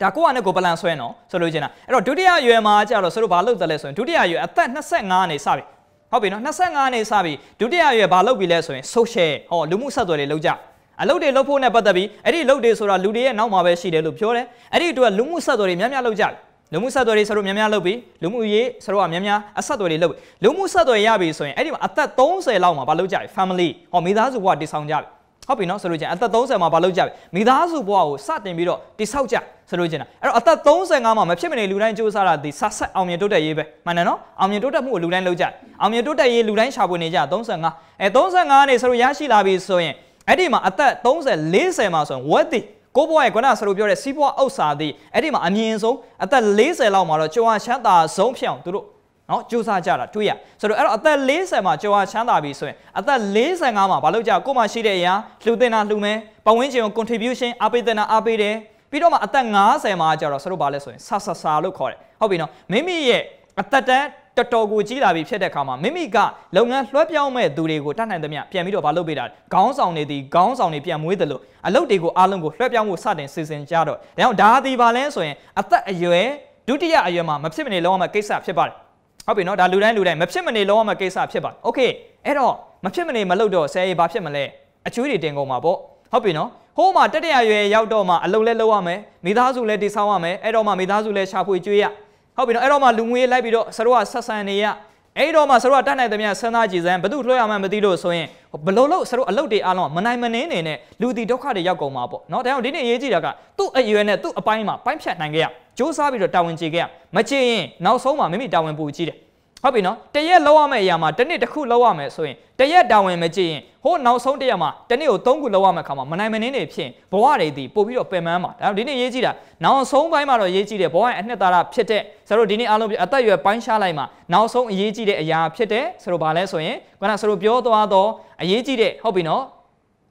ဒါကိုကနဲ့ကိုပလန်ဆွဲနော်ဆိုလို့ချင်တာအဲ့တော့ဒုတိယရွယ်မှာကြာတော့ဆိုတော့ဘာလုပ်တယ်လဲဆိုရင်ဒုတိယရွယ်အသက်25နေစပြီဟုတ်ပြီနော်25နေစပြီဒုတိယရွယ်ဘာလုပ်ပြီလဲဆိုရင် social ဟောလူမှုဆက်သွယ်တွေလုပ်ကြအလုပ်တွေလုပ်ဖို့နဲ့ပတ်သက်ပြီးအဲ့ဒီလုပ်တွေဆိုတာလူတွေရဲ့နောက်မှာပဲရှိတယ်လို့ပြောတယ်အဲ့ဒီအတွက်လူမှုဆက်သွယ်တွေများများလုပ်ကြတယ်လူမှုဆက်သွယ်တွေဆိုတော့များများလုပ်ပြီးလူမှုရေးဆိုတော့များများအဆက်သွယ်တွေလုပ်ပြီးလူမှုဆက်သွယ်ရပြီဆိုရင်အဲ့ဒီမှာအသက်30လောက်မှာဘာလုပ်ကြလဲ family ဟောမိသားစုဘဝတည်ဆောင်ကြတယ်ဟုတ်ပြီနော်ဆိုလို့ချင်းအသက်30မှာမလုပ်ကြပဲမိသားစုဘဝကိုစတင်ပြီးတော့တိဆောက်ကြဆိုလို့ချင်းအဲ့တော့အသက်35မှာမဖြစ်မနေလူတိုင်းစူးစမ်းတာဒီဆက်ဆက်အောင်မြင်တိုးတက်ရေးပဲမှန်တယ်နော်အောင်မြင်တိုးတက်မှုကိုလူတိုင်းလုပ်ကြအောင်မြင်တိုးတက်ရေးလူတိုင်းရှာဖွေနေကြ35အဲ35ကနေဆိုလို့ရရှိလာပြီဆိုရင်အဲ့ဒီမှာအသက်30 40မှာဆိုရင်ဝက်တိကိုဘွားရဲ့ခုနဆလိုပြောတဲ့စီးပွားဥစ္စာသည်အဲ့ဒီမှာအမြင့်ဆုံးအသက်40လောက်မှာတော့ကြွားချမ်းသာဆုံးဖြစ်အောင်သူတို့နော်စူးစမ်းကြတာတွေ့ရဆိုတော့အဲ့တော့အသက်40မှာကြော်ဟာချမ်းသာပြီဆိုရင်အသက်45မှာဘာလို့ကြာကိုမှရှိတဲ့အရာလှူတင်တာလှူမယ်ပဝန်းကျင်ကို contribution အပိတ်တင်တာအပိတ်တယ်ပြီးတော့မှအသက်90မှာကြာတော့ဆတို့ဘာလဲဆိုရင်ဆဆဆာလို့ခေါ်တယ်ဟုတ်ပြီနော်မိမိရဲ့အသက်တန်းတော်တော်ကိုကြီးလာပြီဖြစ်တဲ့အခါမှာမိမိကလုပ်ငန်းလွှဲပြောင်းမဲ့သူတွေကိုတတ်နိုင်သမျှပြန်ပြီးတော့မလုပ်ပေးတာခေါင်းဆောင်တွေဒီခေါင်းဆောင်တွေပြန်မွေးတယ်လို့အလုပ်တွေကိုအားလုံးကိုလွှဲပြောင်းဖို့စတင်စီစဉ်ကြတော့ဒါကြောင့်ဒါသည်ဘာလဲဆိုရင်အသက်အရွယ်ဒုတိယအရွယ်မှာမဖြစ်မနေလုံးဝမဲ့ကိစ္စဖြစ်ပါတယ်ဟုတ်ပြီနော်ဒါလူတိုင်းလူတိုင်းမဖြစ်မနေလုံးဝမကိစ္စဖြစ်ပါโอเคအဲ့တော့မဖြစ်မနေမလုပ်တော့ဆဲရေဘာဖြစ်မလဲအချွေးတွေတင်ကုန်မှာပေါ့ဟုတ်ပြီနော်ဟိုးမှာတက်တရရွယ်ရောက်တော့မှအလုပ်လဲလုပ်ရမယ်မိသားစုလဲတည်ဆောက်ရမယ်အဲ့တော့မှမိသားစုလဲရှာဖွေကြွေးရဟုတ်ပြီနော်အဲ့တော့မှလူငွေလိုက်ပြီးတော့ဆရာကဆက်ဆံနေရအဲ့တော့မှဆရာကတတ်နိုင်သမျှစဉ်းစားကြည့်စမ်းဘသူလွှဲရမှန်းမသိလို့ဆိုရင်ဘလို့လို့ဆရာအလုပ်တွေအားလုံးမနိုင်မနှင်းနေနဲ့လူတီဒုက္ခတွေရောက်ကုန်မှာပေါ့နော်ဒါကြောင့်ဒီနေ့အရေးကြီးတာကသူ့အရွယ်နဲ့သူ့အပိုင်းမှာပိုင်းဖြတ်နိုင်ခဲ့ရစ조사ပြီးတော့တာဝန်ချေခဲ့ရမချေရင်နောက်ဆုံးမှာမိမိတာဝန်ပူကြီးတယ်ဟုတ်ပြီနော်တရက်လောက်ရမယ့်အရာမှာတစ်နှစ်တစ်ခုလောက်ရမယ်ဆိုရင်တရက်တာဝန်မကြည့်ရင်ဟိုနောက်ဆုံးတရက်မှာတစ်နှစ်ကိုသုံးခုလောက်ရမယ့်ခါမှာမနိုင်မနှင်းတွေဖြစ်ဘဝတွေဒီပို့ပြီးတော့ပင်ပန်းပါဒါဒီနေ့ရေးကြည့်တာနောက်ဆုံးပိုင်းမှာတော့ရေးကြည့်တယ်ဘဝရဲ့အနှစ်သာရဖြစ်တဲ့ဆိုတော့ဒီနေ့အားလုံးအသက်အရွယ်ပိုင်းခြားလိုက်မှာနောက်ဆုံးအရေးကြီးတဲ့အရာဖြစ်တဲ့ဆိုတော့ဘာလဲဆိုရင်ခုနဆိုတော့ပြောသွားတော့အရေးကြီးတဲ့ဟုတ်ပြီနော်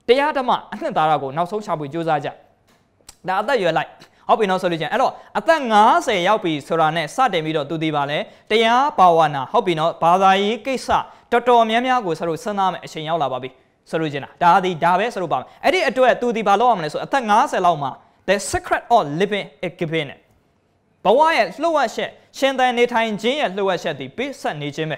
တရားဓမ္မအနှစ်သာရကိုနောက်ဆုံးရှာဖွေစူးစမ်းကြဒါအသက်အရွယ်လိုက်ဟုတ်ပြီနော်ဆိုလို့ချင်းအဲ့တော့အသက်90ရောက်ပြီဆိုတာနဲ့စတင်ပြီးတော့သူဒီပါလဲတရားဘာဝနာဟုတ်ပြီနော်ဘာသာရေးကိစ္စတော်တော်များများကိုဆရာတို့စဉ်းစားမယ်အချိန်ရောက်လာပါပြီဆိုလို့ချင်းလားဒါဒီဒါပဲဆိုလို့ပါမယ်အဲ့ဒီအတွက်သူဒီဘာလောက်အောင်လဲဆိုအသက်90လောက်မှာ the secret of living is given ဘဝရဲ့လှုပ်ဝက်ချက်ရှင်သန်နေထိုင်ခြင်းရဲ့လှုပ်ဝက်ချက်ဒီပိဆက်နေခြင်းပဲ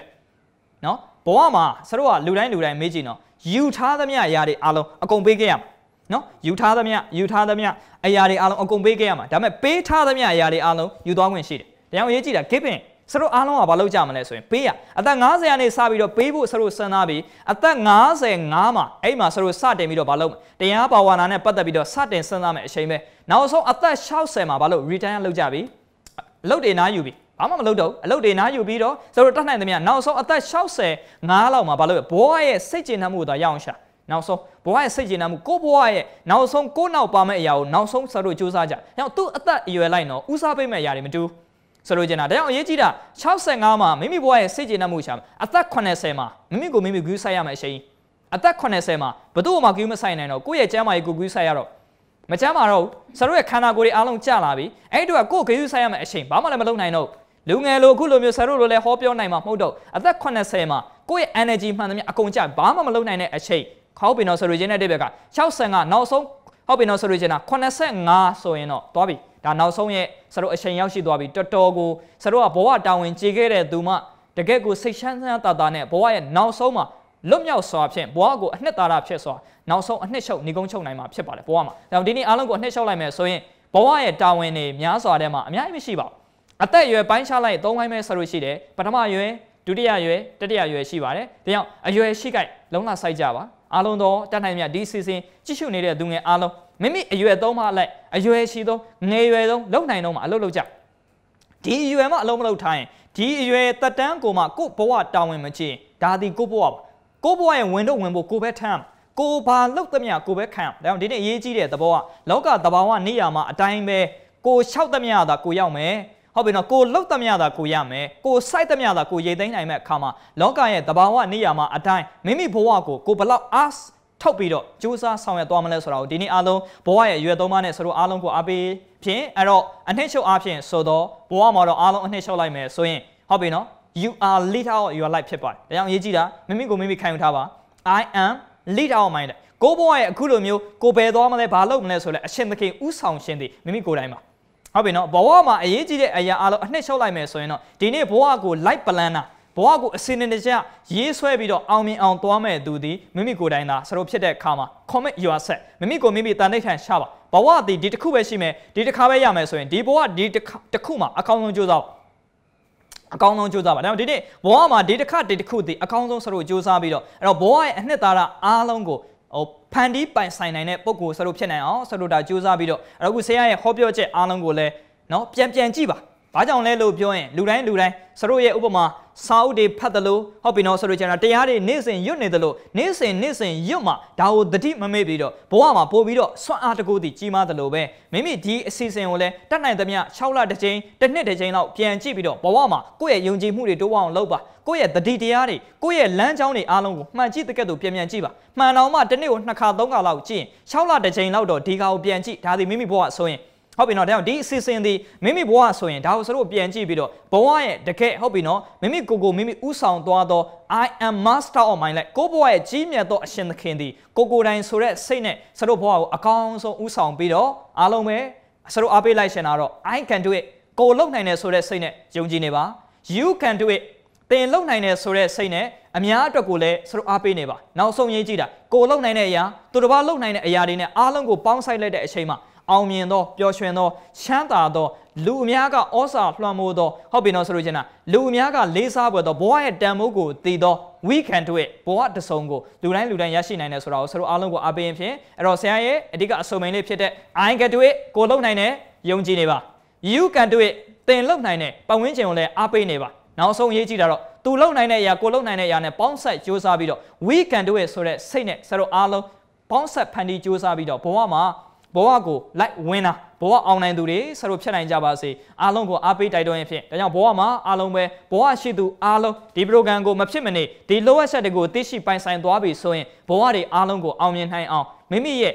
နော်ဘဝမှာဆရာတို့ကလူတိုင်းလူတိုင်းမေးကြည့်နော်ယူထားသမျှအရာတွေအလုံးအကုန်ပေးခဲ့ရမှာနော်ယူထားသမျှယူထားသမျှအရာတွေအားလုံးအကုန်ပေးခဲ့ရမှာဒါပေမဲ့ပေးထားသမျှအရာတွေအားလုံးယူသွားခွင့်ရှိတယ်။တရားဝင်ရေးကြည့်တာ giving ဆရုပ်အားလုံးကမလုပ်ကြမလဲဆိုရင်ပေးရအသက်90ရာနေစပြီးတော့ပေးဖို့ဆရုပ်စဉ်းစားပြီးအသက်95မှာအဲ့မှာဆရုပ်စတင်ပြီးတော့မလုပ်တရားဘာဝနာနဲ့ပတ်သက်ပြီးတော့စတင်စဉ်းစားမယ်အချိန်ပဲနောက်ဆုံးအသက်60မှာမလုပ် return လုပ်ကြပြီအလုပ်တွေနားယူပြီဘာမှမလုပ်တော့အလုပ်တွေနားယူပြီးတော့ဆရုပ်တတ်နိုင်သမျှနောက်ဆုံးအသက်65လောက်မှာမလုပ်ဘောရဲ့စိတ်ကျဉ်နှံမှုကိုသာရအောင်ရှာနောက်ဆုံးဘဝရဲ့စိတ်ကျဉ်းနှံမှုကိုဘဝရဲ့နောက်ဆုံးကိုနောက်ပါမယ့်အရာကိုနောက်ဆုံးဆရာတို့စူးစမ်းကြ။ညောင်သူ့အသက်အရွယ်လိုက်တော့ဦးစားပေးမယ့်အရာတွေမတူဆိုလိုချင်တာဒါကြောင့်အရေးကြီးတာ65မှာမိမိဘဝရဲ့စိတ်ကျဉ်နှံမှုရှာအသက်80မှာမိမိကိုမိမိဂူးဆိုင်ရမယ်အရှိန်အသက်80မှာဘသူ့မှာဂူးမဆိုင်နိုင်တော့ကိုယ့်ရဲ့ကျမ်းမာရေးကိုဂူးဆိုင်ရတော့မကျမ်းမာတော့ဆရာတို့ရဲ့ခန္ဓာကိုယ်တွေအားလုံးကျလာပြီအဲ့တို့ကကိုယ့်ဂူးဆိုင်ရမယ်အရှိန်ဘာမှလည်းမလုပ်နိုင်တော့လူငယ်လိုအခုလိုမျိုးဆရာတို့လိုလည်းဟောပြောနိုင်မှာမဟုတ်တော့အသက်80မှာကိုယ့်ရဲ့ energy မှန်သမျှအကုန်ကျဘာမှမလုပ်နိုင်တဲ့အချိန်ခေါပင်တော်ဆိုလိုချင်တဲ့တိဘက်က60ကနောက်ဆုံးဟုတ်ပြီနော်ဆိုလိုချင်တာ85ဆိုရင်တော့သွားပြီဒါနောက်ဆုံးရဲ့ဆရုပ်အချိန်ရောက်ရှိသွားပြီတော်တော်ကိုဆရုပ်ကဘဝတာဝန်ကျေခဲ့တဲ့သူမှတကယ့်ကိုစိတ်ချမ်းသာတာနဲ့ဘဝရဲ့နောက်ဆုံးမှာလွတ်မြောက်စွာဖြင့်ဘဝကိုအနှစ်သာရဖြစ်စွာနောက်ဆုံးအနှစ်ချုပ်နေကုန်းချုပ်နိုင်မှာဖြစ်ပါတယ်ဘဝမှာဒါဒီနေ့အားလုံးကိုအနှစ်ချုပ်လိုက်မယ်ဆိုရင်ဘဝရဲ့တာဝန်တွေများစွာထဲမှာအများကြီးမရှိပါဘူးအသက်အရွယ်ပိုင်းခြားလိုက်သုံးပိုင်းပဲဆိုလို့ရှိတယ်ပထမရွယ်ဒုတိယရွယ်တတိယရွယ်ရှိပါတယ်ဒါကြောင့်အရွယ်ရှိကြလုံလဆိုင်ကြပါအားလုံးသောတတ်နိုင်မြဒီစီစဉ်ကြည့်ရှုနေတဲ့သူငယ်အားလုံးမိမိအရွယ်သုံးပါလိုက်အရွယ်ရှိသောငယ်ရွယ်ဆုံးလုံနိုင်တော့မှအလုပ်လုပ်ကြဒီအရွယ်မှအလုံးမလုပ်ထိုင်ဒီအရွယ်တက်တန်းကိုမှကို့ဘဝတာဝန်မချင်းဒါဒီကို့ဘဝပါကို့ဘဝရဲ့ဝင်တော့ဝင်ဖို့ကိုပဲထမ်းကိုဘာလောက်သမျှကိုပဲခံဒါကြောင့်ဒီနေ့အရေးကြီးတဲ့သဘောကလောကသဘာဝနေရာမှာအတိုင်းပဲကိုလျှောက်သမျှသာကိုရောက်မယ်ဟုတ်ပြီနော်ကိုလှုပ်သမျှသာကိုရမယ်ကိုစိုက်သမျှသာကိုရိတ်သိမ်းနိုင်မဲ့အခါမှာလောကရဲ့တဘာဝနေရာမှာအတိုင်းမိမိဘဝကိုကိုဘလောက်အားထုတ်ပြီးတော့စူးစမ်းဆောင်ရွက်သွားမလဲဆိုတာကိုဒီနေ့အားလုံးဘဝရဲ့အရွယ်သုံးပါးနဲ့ဆိုတော့အားလုံးကိုအားပေးဖြင့်အဲ့တော့အနှစ်ချုပ်အားဖြင့်ဆိုတော့ဘဝမှာတော့အားလုံးအနှစ်ချုပ်လိုက်မယ်ဆိုရင်ဟုတ်ပြီနော် you are leader of your life ဖြစ်ပါတယ်ဒါကြောင့်အရေးကြီးတာမိမိကိုမိမိခံယူထားပါ I am leader of my life ကိုဘဝရဲ့အခုလိုမျိုးကိုဘယ်သွားမလဲဘာလုပ်မလဲဆိုလဲအရှင်သခင်ဥဆောင်ရှင်သည်မိမိကိုယ်တိုင်ပါဟုတ်ပြီနော်ဘဝမှာအရေးကြီးတဲ့အရာအလုံးအနှစ်ချုပ်လိုက်မယ်ဆိုရင်တော့ဒီနေ့ဘဝကို light plan တာဘဝကိုအစင်တကြရေးဆွဲပြီးတော့အောင်မြင်အောင်သွားမဲ့သူသည်မိမိကိုယ်တိုင်သာဆရုပ်ဖြစ်တဲ့အခါမှာ commit yourself မိမိကိုမိမိတန်တိတ်ထန်ရှာပါဘဝသည်ဒီတစ်ခုပဲရှိမယ်ဒီတစ်ခါပဲရမယ်ဆိုရင်ဒီဘဝဒီတစ်ခုမှာအကောင်းဆုံးကြိုးစားပါအကောင်းဆုံးကြိုးစားပါဒါကြောင့်ဒီနေ့ဘဝမှာဒီတစ်ခါဒီတစ်ခုဒီအကောင်းဆုံးဆရုပ်ကြိုးစားပြီးတော့အဲ့တော့ဘဝရဲ့အနှစ်သာရအားလုံးကိုဟိုဖန်တီးပိုင်ဆိုင်နိုင်တဲ့ပုံကိုဆရာတို့ဖြစ်နိုင်အောင်ဆရာတို့ဒါကြိုးစားပြီးတော့အခုဆရာရဲ့ဟောပြောချက်အားလုံးကိုလည်းနော်ပြန်ပြန်ကြည့်ပါ။ဘာကြောင့်လဲလို့ပြောရင်လူတိုင်းလူတိုင်းဆရာတို့ရဲ့ဥပမာစာအုပ်တွေဖတ်တယ်လို့ဟုတ်ပြီနော်ဆိုလို့ကျန်တာတရားတွေနေ့စဉ်ရွတ်နေတယ်လို့နေ့စဉ်နေ့စဉ်ရွတ်မှဒါကိုသတိမမေ့ပြီးတော့ဘဝမှာပို့ပြီးတော့ဆွမ်းအားတကူတည်ကြီးမားတယ်လို့ပဲမိမိဒီအစီအစဉ်ကိုလည်းတတ်နိုင်သမျှ6လတစ်ချိန်တစ်နှစ်တစ်ချိန်လောက်ပြန်ကြည့်ပြီးတော့ဘဝမှာကိုယ့်ရဲ့ယုံကြည်မှုတွေတိုးအောင်လုပ်ပါကိုယ့်ရဲ့သတိတရားတွေကိုယ့်ရဲ့လမ်းကြောင်းတွေအားလုံးကိုမှန်ကြည့်တဲ့ကဲ့သို့ပြန်ပြန်ကြည့်ပါမှန်အောင်မှတစ်နေ့ကိုနှစ်ခါသုံးခါလောက်ကြည့်ရင်6လတစ်ချိန်လောက်တော့ဒီကောင်ကိုပြန်ကြည့်ဒါသည်မိမိဘဝဆိုရင်ဟုတ်ပြီနော်ဒါကြောင့်ဒီအစီအစဉ်ဒီမိမိဘဝဆိုရင်ဒါကိုစလို့ပြန်ကြည့်ပြီးတော့ဘဝရဲ့တကယ်ဟုတ်ပြီနော်မိမိကိုကိုမိမိဥဆောင်သွားသော I am master of my life ကိုဘဝရဲ့ကြီးမြတ်သောအရှင်သခင်ဒီကိုကိုတိုင်းဆိုတဲ့စိတ်နဲ့စလို့ဘဝကိုအကောင်းဆုံးဥဆောင်ပြီးတော့အားလုံးပဲစလို့အားပေးလိုက်ရှင်တာတော့ I can do it ကိုလုံနိုင်တယ်ဆိုတဲ့စိတ်နဲ့ယုံကြည်နေပါ You can do it သင်လုံနိုင်တယ်ဆိုတဲ့စိတ်နဲ့အများအတွက်ကိုလည်းစလို့အားပေးနေပါနောက်ဆုံးရေးကြည့်တာကိုလုံနိုင်တဲ့အရာသူတစ်ပါးလုံနိုင်တဲ့အရာတွေနဲ့အားလုံးကိုပေါင်းဆိုင်လိုက်တဲ့အချိန်မှာအောင်မြင်သောပျော်ရွှင်သောချမ်းသာသောလူအများကဩစာလွှမ်းမိုးသောဟုတ်ပြီနော်ဆိုလို့ချင်းတာလူအများကလေးစားပွေသောဘဝရဲ့တန်ဖိုးကိုတည်သော we can do it ဘဝတဆုံကိုလူတိုင်းလူတိုင်းရရှိနိုင်တယ်ဆိုတာကိုဆရာတို့အားလုံးကိုအားပေးရင်ဖြင့်အဲ့တော့ဆရာရဲ့အဓိကအစုံမိန်လေးဖြစ်တဲ့ I can do it ကိုလုပ်နိုင်တယ်ယုံကြည်နေပါ you can do it သင်လုပ်နိုင်တယ်ပတ်ဝန်းကျင်ကိုလည်းအားပေးနေပါနောက်ဆုံးအရေးကြီးတာတော့သူလုပ်နိုင်တဲ့အရာကိုလုပ်နိုင်တဲ့အရာနဲ့ပေါင်းဆက်ကြိုးစားပြီးတော့ we can do it ဆိုတဲ့စိတ်နဲ့ဆရာတို့အားလုံးပေါင်းဆက်ဖန်တီးကြိုးစားပြီးတော့ဘဝမှာဘဝကိုလိုက်ဝင်းတာဘဝအောင်နိုင်သူတွေဆရုပ်ဖြတ်နိုင်ကြပါစေအားလုံးကိုအားပေးတိုက်တွန်းရဖြစ်ဒါကြောင့်ဘဝမှာအားလုံးပဲဘဝရှိသူအားလုံးဒီပရိုဂရမ်ကိုမဖြစ်မနေဒီလိုအပ်ချက်တွေကိုသိရှိပိုင်ဆိုင်သွားပြီဆိုရင်ဘဝတွေအားလုံးကိုအောင်မြင်နိုင်အောင်မိမိရဲ့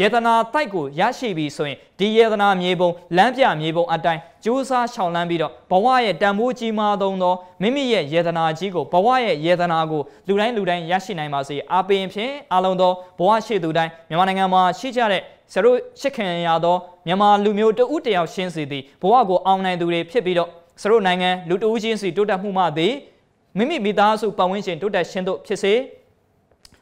ယေတနာတိုက်ကိုရရှိပြီဆိုရင်ဒီယေတနာမြေပုံလမ်းပြမြေပုံအတိုင်းကြိုးစားရှောင်လန်းပြီးတော့ဘဝရဲ့တန်ဖိုးကြီးမားဆုံးသောမိမိရဲ့ယေတနာကြီးကိုဘဝရဲ့ယေတနာကိုလူတိုင်းလူတိုင်းရရှိနိုင်ပါစေအားပေးရင်ဖြင့်အားလုံးသောဘဝရှိသူတိုင်းမြန်မာနိုင်ငံမှာရှိကြတဲ့ဆရာတို့ရှစ်ခင်ရသောမြန်မာလူမျိုးတဦးတယောက်ရှင်းစီသည်ဘဝကိုအောင်နိုင်သူတွေဖြစ်ပြီးတော့ဆရာတို့နိုင်ငံလူတဦးချင်းစီတိုးတက်မှုမှသည်မိမိမိသားစုပတ်ဝန်းကျင်တိုးတက်ခြင်းတို့ဖြစ်စေ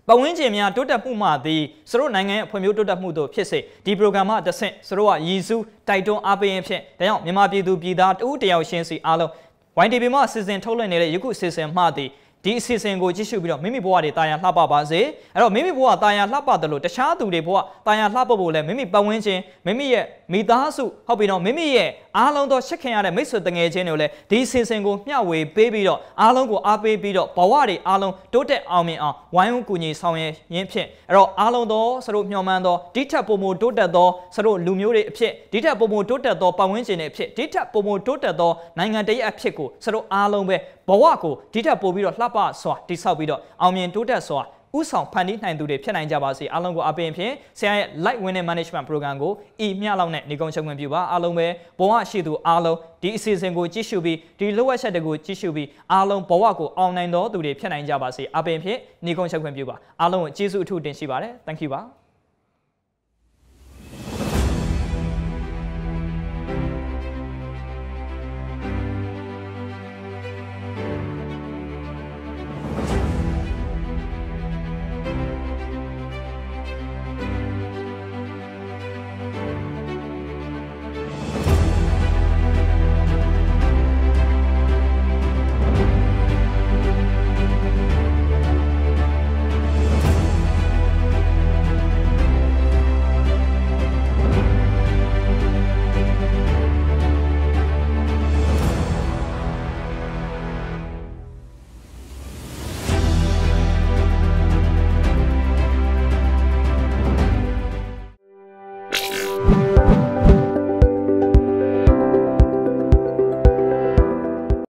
ပတ်ဝန်းကျင်များတိုးတက်မှုမှသည်ဆရို့နိုင်ငံရဲ့ဖွံ့ဖြိုးတိုးတက်မှုတို့ဖြစ်စေဒီပရိုဂရမ်မှတဆင့်ဆရို့ကရည်စူးတိုက်တွန်းအားပေးခြင်းဖြင့်ဒါကြောင့်မြန်မာပြည်သူပြည်သားတဦးတယောက်ချင်းစီအားလုံး WTV မှာစီစဉ်ထုတ်လွှင့်နေတဲ့ယခုစီစဉ်မှသည်ဒီအစီအစဉ်ကိုကြည့်ရှုပြီးတော့မိမိဘဝတွေတာယာလှပပါစေအဲ့တော့မိမိဘဝတာယာလှပတယ်လို့တခြားသူတွေဘဝတာယာလှပဖို့လည်းမိမိပတ်ဝန်းကျင်မိမိရဲ့မိသားစုဟုတ်ပြီနော်မိမိရဲ့အားလုံးသောရှစ်ခင်ရတဲ့မိတ်ဆွေတငယ်ချင်းတွေကိုလည်းဒီစင်စင်ကိုမျှဝေပေးပြီးတော့အားလုံးကိုအားပေးပြီးတော့ဘဝတွေအားလုံးတိုးတက်အောင်မြင်အောင်ဝိုင်းဝန်းကူညီဆောင်ရွက်ရင်းဖြင့်အဲ့တော့အားလုံးသောဆရို့မျှော်မှန်းသောဒီထက်ပုံမတိုးတက်သောဆရို့လူမျိုးတွေအဖြစ်ဒီထက်ပုံမတိုးတက်သောပတ်ဝန်းကျင်တွေအဖြစ်ဒီထက်ပုံမတိုးတက်သောနိုင်ငံတည်းအဖြစ်ကိုဆရို့အားလုံးပဲဘဝကိုဒီထက်ပိုပြီးတော့လှပစွာတိဆောက်ပြီးတော့အောင်မြင်တိုးတက်စွာဥဆောင်ဖန်တီးနိုင်သူတွေဖြစ်နိုင်ကြပါစေအားလုံးကိုအပင်ဖြင့်ဆရာရဲ့ light winning management program ကိုအီမျှလောက်နဲ့နေကုန်ချုပ်ဝင်ပြုပါအားလုံးပဲဘဝရှိသူအားလုံးဒီအစီအစဉ်ကိုကြည့်ရှုပြီးဒီလိုအပ်ချက်တွေကိုကြည့်ရှုပြီးအားလုံးဘဝကိုအောင်နိုင်သောသူတွေဖြစ်နိုင်ကြပါစေအပင်ဖြင့်နေကုန်ချုပ်ဝင်ပြုပါအားလုံးကိုကျေးဇူးအထူးတင်ရှိပါတယ် thank you ပါ